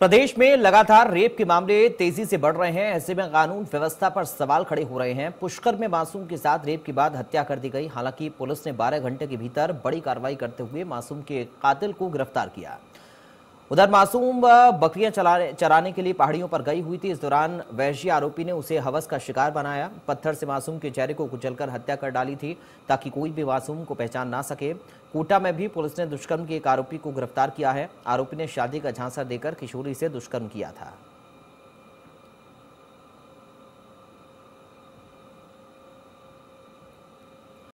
प्रदेश में लगातार रेप के मामले तेजी से बढ़ रहे हैं ऐसे में कानून व्यवस्था पर सवाल खड़े हो रहे हैं पुष्कर में मासूम के साथ रेप के बाद हत्या कर दी गई हालांकि पुलिस ने 12 घंटे के भीतर बड़ी कार्रवाई करते हुए मासूम के कातिल को गिरफ्तार किया उधर मासूम बकरियां चराने के लिए पहाड़ियों पर गई हुई थी इस दौरान वैश्य आरोपी ने उसे हवस का शिकार बनाया पत्थर से मासूम के चेहरे को कुचलकर हत्या कर डाली थी ताकि कोई भी मासूम को पहचान ना सके कोटा में भी पुलिस ने दुष्कर्म के एक आरोपी को गिरफ्तार किया है आरोपी ने शादी का झांसा देकर किशोरी से दुष्कर्म किया था